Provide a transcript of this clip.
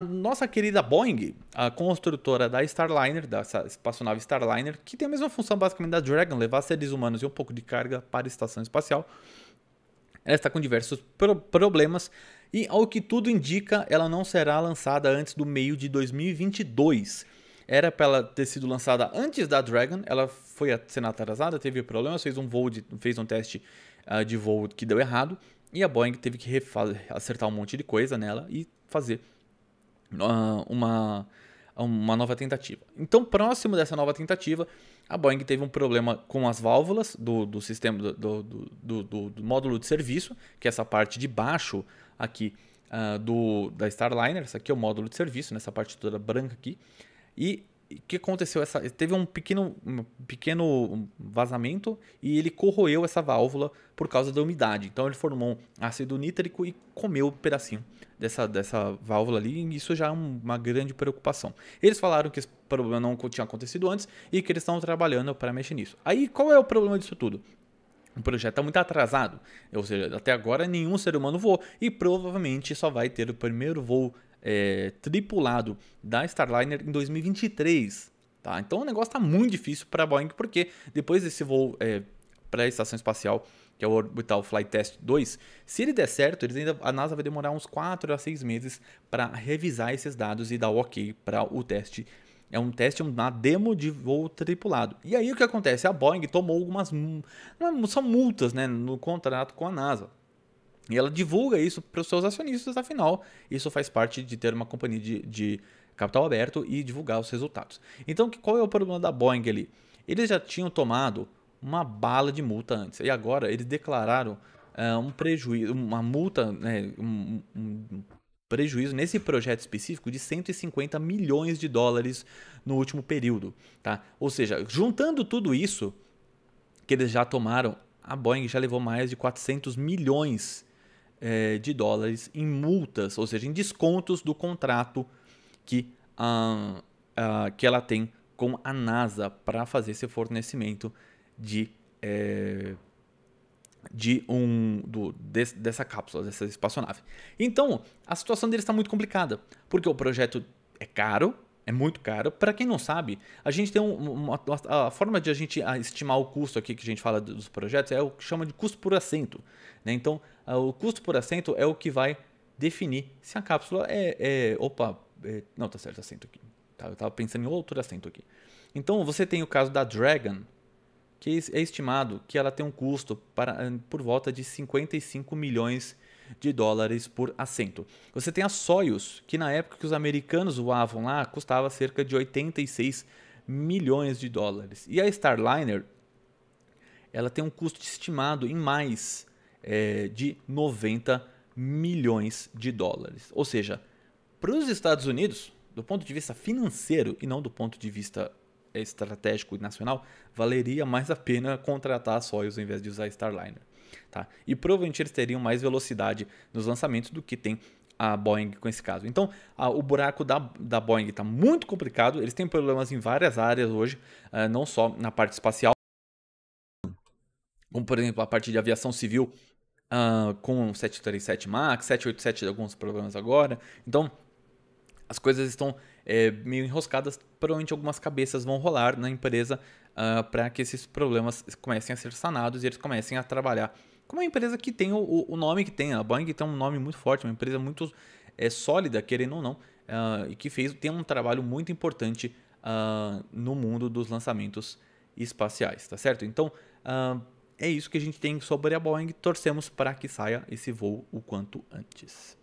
nossa querida Boeing, a construtora da Starliner, da espaçonave Starliner, que tem a mesma função basicamente da Dragon, levar seres humanos e um pouco de carga para a estação espacial, ela está com diversos pro problemas e, ao que tudo indica, ela não será lançada antes do meio de 2022. Era para ela ter sido lançada antes da Dragon, ela foi sendo atrasada, teve problemas, fez um voo, de, fez um teste uh, de voo que deu errado e a Boeing teve que acertar um monte de coisa nela e fazer ah, uma, uma nova tentativa. Então, próximo dessa nova tentativa, a Boeing teve um problema com as válvulas do, do sistema do, do, do, do módulo de serviço, que é essa parte de baixo aqui uh, do, da Starliner. Essa aqui é o módulo de serviço, nessa né, parte toda branca aqui. E o que aconteceu? Essa, teve um pequeno, um pequeno vazamento e ele corroeu essa válvula por causa da umidade. Então ele formou um ácido nítrico e comeu um pedacinho dessa, dessa válvula ali. E isso já é uma grande preocupação. Eles falaram que esse problema não tinha acontecido antes e que eles estão trabalhando para mexer nisso. Aí qual é o problema disso tudo? O projeto está muito atrasado, ou seja, até agora nenhum ser humano voou e provavelmente só vai ter o primeiro voo é, tripulado da Starliner em 2023. Tá? Então o negócio está muito difícil para a Boeing, porque depois desse voo é, para a Estação Espacial, que é o Orbital Flight Test 2, se ele der certo, eles ainda, a NASA vai demorar uns 4 a 6 meses para revisar esses dados e dar o ok para o teste é um teste, uma demo de voo tripulado. E aí o que acontece? A Boeing tomou algumas. Hum, é, são multas né, no contrato com a NASA. E ela divulga isso para os seus acionistas, afinal, isso faz parte de ter uma companhia de, de capital aberto e divulgar os resultados. Então, qual é o problema da Boeing ali? Eles já tinham tomado uma bala de multa antes, e agora eles declararam uh, um prejuízo, uma multa, né, um, um prejuízo nesse projeto específico de 150 milhões de dólares no último período. Tá? Ou seja, juntando tudo isso que eles já tomaram, a Boeing já levou mais de 400 milhões é, de dólares em multas, ou seja, em descontos do contrato que, a, que ela tem com a NASA para fazer esse fornecimento de, é, de um do, dessa cápsula, dessa espaçonave. Então, a situação deles está muito complicada, porque o projeto é caro, é muito caro. Para quem não sabe, a gente tem uma, uma, a forma de a gente ah, estimar o custo aqui que a gente fala dos projetos é o que chama de custo por assento. Né? Então, ah, o custo por assento é o que vai definir se a cápsula é, é opa, é, não tá certo assento aqui. Tá, eu estava pensando em outro assento aqui. Então, você tem o caso da Dragon, que é, é estimado que ela tem um custo para, hum, por volta de 55 milhões de dólares por assento. Você tem a Soyuz, que na época que os americanos voavam lá, custava cerca de 86 milhões de dólares. E a Starliner, ela tem um custo estimado em mais é, de 90 milhões de dólares. Ou seja, para os Estados Unidos, do ponto de vista financeiro e não do ponto de vista estratégico e nacional, valeria mais a pena contratar a Soyuz ao invés de usar a Starliner. Tá? E provavelmente eles teriam mais velocidade nos lançamentos do que tem a Boeing com esse caso. Então, a, o buraco da, da Boeing está muito complicado, eles têm problemas em várias áreas hoje, uh, não só na parte espacial, como por exemplo a parte de aviação civil uh, com 737 MAX, 787 alguns problemas agora. Então, as coisas estão é, meio enroscadas provavelmente algumas cabeças vão rolar na empresa uh, ah, para que esses problemas comecem a ser sanados e eles comecem a trabalhar como é uma empresa que tem o, o, nome que tem. A Boeing tem um nome muito forte, uma empresa muito é, sólida, querendo ou não, uh, e que fez, tem um trabalho muito importante uh, no mundo dos lançamentos espaciais, tá certo? Então, uh, é isso que a gente tem sobre a Boeing. Torcemos para que saia esse voo o quanto antes.